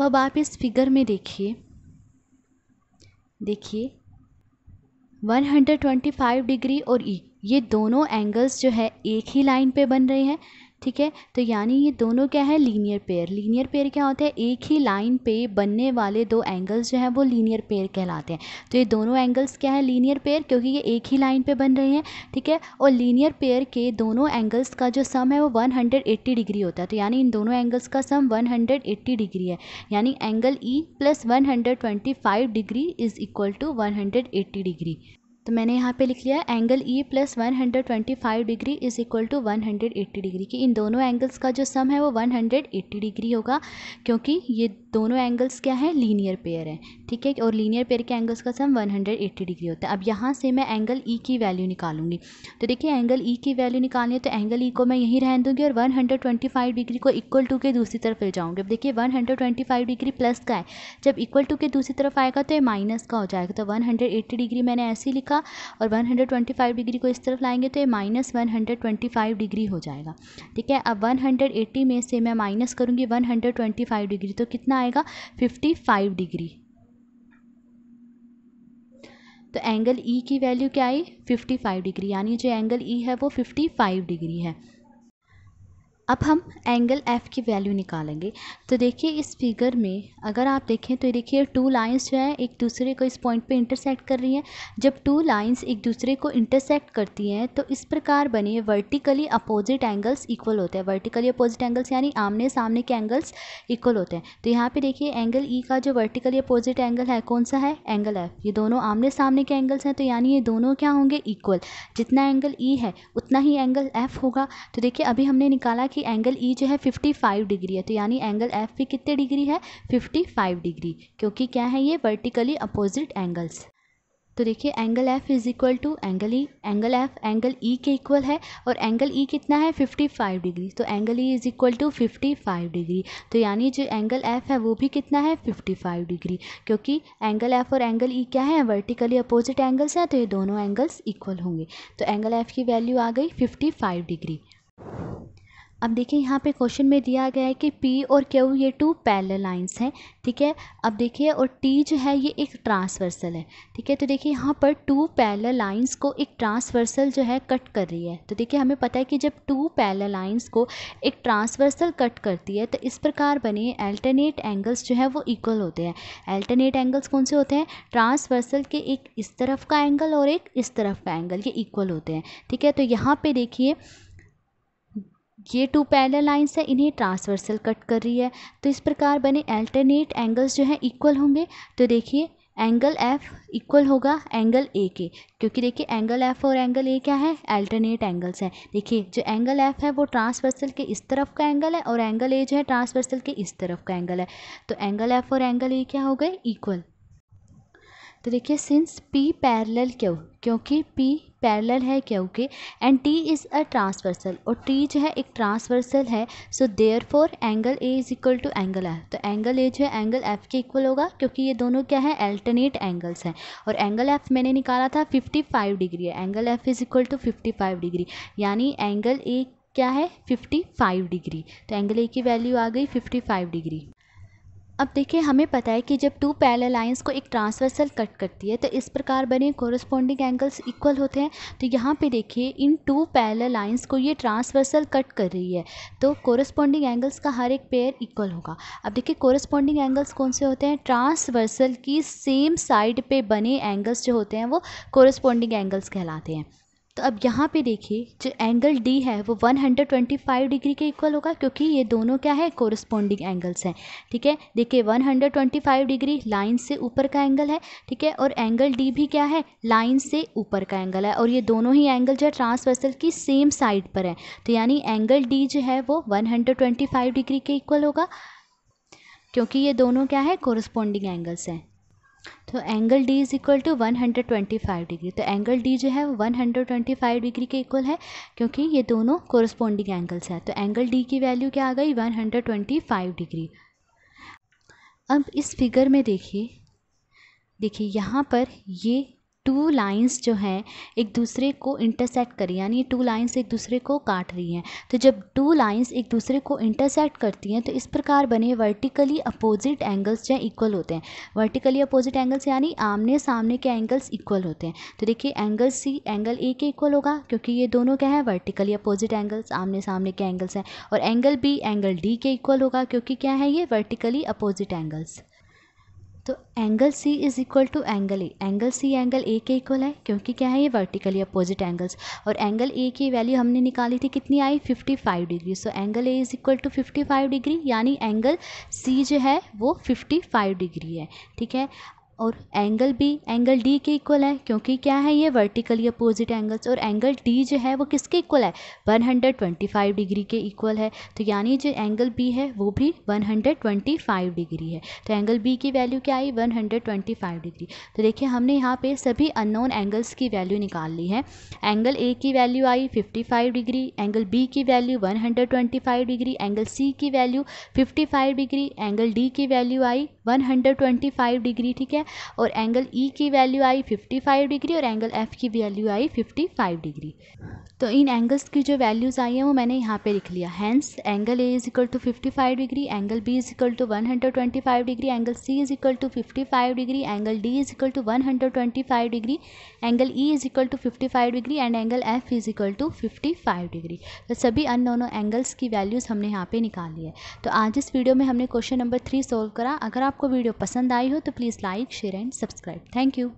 तो अब आप इस फिगर में देखिए देखिए 125 डिग्री और ई ये दोनों एंगल्स जो है एक ही लाइन पे बन रहे हैं ठीक है तो यानी ये दोनों क्या है लीनियर पेयर लीनियर पेयर क्या होता है एक ही लाइन पे बनने वाले दो एंगल्स जो हैं वो लीनियर पेयर कहलाते हैं तो ये दोनों एंगल्स क्या है लीनियर पेयर क्योंकि ये एक ही लाइन पे बन रहे हैं ठीक है और लीनियर पेयर के दोनों एंगल्स का जो सम है वो 180 डिग्री होता है तो यानी इन दोनों एंगल्स का सम 180 डिग्री है यानी angle E plus one degree is equal to one degree तो मैंने यहाँ पे लिख लिया angle E plus one hundred twenty five degree is equal to one hundred eighty degree कि इन दोनों एंगल्स का जो सम है वो वन हंड्रेड एट्टी डिग्री होगा क्योंकि ये दोनों एंगल्स क्या हैं लीनियर पेयर हैं ठीक है और लीनियर पेयर के एंगल्स का सम 180 डिग्री होता है अब यहाँ से मैं एंगल ई e की वैल्यू निकालूंगी तो देखिए एंगल ई e की वैल्यू निकालनी है तो एंगल ई e को मैं यहीं रहने दूँगी और 125 डिग्री को इक्वल टू के दूसरी तरफ ले जाऊँगी अब देखिए 125 डिग्री प्लस का है जब इक्वल टू के दूसरी तरफ आएगा तो ये माइनस का हो जाएगा तो वन डिग्री मैंने ऐसे ही लिखा और वन डिग्री को इस तरफ लाएंगे तो ये माइनस डिग्री हो जाएगा ठीक है अब वन में से मैं माइनस करूँगी 125 डिग्री तो कितना आएगा 55 डिग्री तो एंगल ई e की वैल्यू क्या आई 55 डिग्री यानी जो एंगल ई e है वो 55 डिग्री है अब हम एंगल एफ़ की वैल्यू निकालेंगे तो देखिए इस फिगर में अगर आप देखें तो देखिए टू लाइंस जो है एक दूसरे को इस पॉइंट पे इंटरसेक्ट कर रही हैं जब टू लाइंस एक दूसरे को इंटरसेक्ट करती हैं तो इस प्रकार बने वर्टिकली अपोजिट एंगल्स इक्वल होते हैं वर्टिकली अपोजिट एंगल्स यानी आमने सामने के एंगल्स इक्वल होते हैं तो यहाँ पर देखिए एंगल ई e का जो वर्टिकली अपोजिट एंगल है कौन सा है एंगल एफ़ ये दोनों आमने सामने के एंगल्स हैं तो यानी ये दोनों क्या होंगे इक्वल जितना एंगल ई e है उतना ही एंगल एफ़ होगा तो देखिए अभी हमने निकाला कि कि एंगल ई e जो है 55 डिग्री है तो यानी एंगल एफ भी कितने डिग्री है 55 डिग्री क्योंकि क्या है ये वर्टिकली अपोजिट एंगल्स तो देखिए angle F is equal to angle E angle F angle E के इक्वल है और एंगल ई e कितना है 55 डिग्री तो angle E is equal to 55 degree तो यानी जो एंगल एफ है वो भी कितना है 55 डिग्री क्योंकि एंगल एफ और एंगल ई e क्या है वर्टिकली अपोजिट एंगल्स हैं तो ये दोनों एंगल्स इक्वल होंगे तो एंगल एफ की वैल्यू आ गई 55 डिग्री अब देखिए यहाँ पे क्वेश्चन में दिया गया है कि P और Q ये टू पैरल लाइन्स हैं ठीक है अब देखिए और T जो है ये एक ट्रांसवर्सल है ठीक है तो देखिए यहाँ पर टू पैरल लाइन्स को एक ट्रांसवर्सल जो है कट कर रही है तो देखिए हमें पता है कि जब टू पैरल लाइन्स को एक ट्रांसवर्सल कट करती है तो इस प्रकार बने अल्टरनेट एंगल्स जो है वो इक्वल होते हैं अल्टरनेट एंगल्स कौन से होते हैं ट्रांसवर्सल के एक इस तरफ का एंगल और एक इस तरफ का एंगल ये इक्वल होते हैं ठीक है तो यहाँ पर देखिए ये टू पैरल लाइंस है इन्हें ट्रांसवर्सल कट कर रही है तो इस प्रकार बने अल्टरनेट एंगल्स जो हैं इक्वल होंगे तो देखिए एंगल एफ इक्वल होगा एंगल ए के क्योंकि देखिए एंगल एफ और एंगल ए क्या है अल्टरनेट एंगल्स हैं देखिए जो एंगल एफ है वो ट्रांसवर्सल के इस तरफ का एंगल है और एंगल ए जो है ट्रांसवर्सल के इस तरफ का एंगल है तो एंगल एफ और एंगल ए क्या हो गए इक्वल तो देखिए सिंस पी पैरेलल क्यों क्योंकि पी पैरेलल है क्योंकि and T is a transversal और टी जो है एक ट्रांसवर्सल है so therefore angle A is equal to angle F तो एंगल ए जो है एंगल एफ के इक्वल होगा क्योंकि ये दोनों क्या है अल्टरनेट एंगल्स हैं और एंगल एफ मैंने निकाला था फिफ्टी फाइव डिग्री है angle F is equal to fifty five degree यानी एंगल ए क्या है 55 डिग्री तो एंगल ए की वैल्यू आ गई 55 डिग्री अब देखिए हमें पता है कि जब टू पैरेलल लाइंस को एक ट्रांसवर्सल कट करती है तो इस प्रकार बने कोरस्पॉन्डिंग एंगल्स इक्वल होते हैं तो यहाँ पे देखिए इन टू पैरेलल लाइंस को ये ट्रांसवर्सल कट कर रही है तो कॉरस्पॉन्डिंग एंगल्स का हर एक पेयर इक्वल होगा अब देखिए कॉरस्पॉन्डिंग एंगल्स कौन से होते हैं ट्रांसवर्सल की सेम साइड पर बने एंगल्स जो होते हैं वो कॉरस्पॉन्डिंग एंगल्स कहलाते हैं तो अब यहाँ पे देखिए जो एंगल डी है वो 125 डिग्री के इक्वल होगा क्योंकि ये दोनों क्या है कोरस्पोंडिंग एंगल्स हैं ठीक है देखिए 125 डिग्री लाइन से ऊपर का एंगल है ठीक है और एंगल डी भी क्या है लाइन से ऊपर का एंगल है और ये दोनों ही एंगल जो है ट्रांसवर्सल की सेम साइड पर है तो यानी एंगल डी जो है वो वन डिग्री के इक्वल होगा क्योंकि ये दोनों क्या है कोरस्पोंडिंग एंगल्स हैं तो angle D is equal to 125 degree तो एंगल डी जो है वो 125 डिग्री के इक्वल है क्योंकि ये दोनों कोरस्पोंडिंग एंगल्स हैं तो एंगल डी की वैल्यू क्या आ गई 125 डिग्री अब इस फिगर में देखिए देखिए यहाँ पर ये टू लाइंस जो हैं एक दूसरे को इंटरसेक्ट करी यानी टू लाइंस एक दूसरे को काट रही हैं तो जब टू लाइंस एक दूसरे को इंटरसेक्ट करती हैं तो इस प्रकार बने वर्टिकली अपोजिट एंगल्स जो इक्वल होते हैं वर्टिकली अपोजिट एंगल्स यानी आमने सामने के एंगल्स इक्वल होते हैं तो देखिए एंगल सी एंगल ए के इक्वल होगा क्योंकि ये दोनों क्या है वर्टिकली अपोजिट एंगल्स आमने सामने के एंगल्स हैं और एंगल बी एंगल डी के इक्वल होगा क्योंकि क्या है ये वर्टिकली अपोजिट एंगल्स तो angle C is equal to angle A angle C angle A के इक्वल है क्योंकि क्या है ये वर्टिकली अपोजिट एंगल्स और एंगल ए की वैल्यू हमने निकाली थी कितनी आई 55 degree so angle A is equal to 55 degree यानी एंगल सी जो है वो 55 डिग्री है ठीक है और एंगल बी एंगल डी के इक्वल है क्योंकि क्या है ये वर्टिकली अपोजिट एंगल्स और एंगल डी जो है वो किसके इक्वल है 125 डिग्री के इक्वल है तो यानी जो एंगल बी है वो भी 125 डिग्री है तो एंगल बी की वैल्यू क्या आई 125 डिग्री तो देखिए हमने यहाँ पे सभी अननोन एंगल्स की वैल्यू निकाल ली है एंगल ए की वैल्यू आई फिफ्टी डिग्री एंगल बी की value one degree angle C की value fifty degree angle D की वैल्यू आई 125 डिग्री ठीक है और एंगल ई e की वैल्यू आई 55 डिग्री और एंगल एफ की वैल्यू आई 55 डिग्री तो इन एंगल्स की जो वैल्यूज़ आई हैं वो मैंने यहाँ पे लिख लिया hence angle A is equal to fifty degree angle B is equal to one degree angle C is equal to fifty degree angle D is equal to one degree angle E is equal to fifty degree and angle F is equal to fifty degree तो सभी अन दोनों angles की values हमने यहाँ पर निकाली है तो आज इस वीडियो में हमने क्वेश्चन नंबर थ्री सोल्व करा अगर आप आपको वीडियो पसंद आई हो तो please like share and subscribe thank you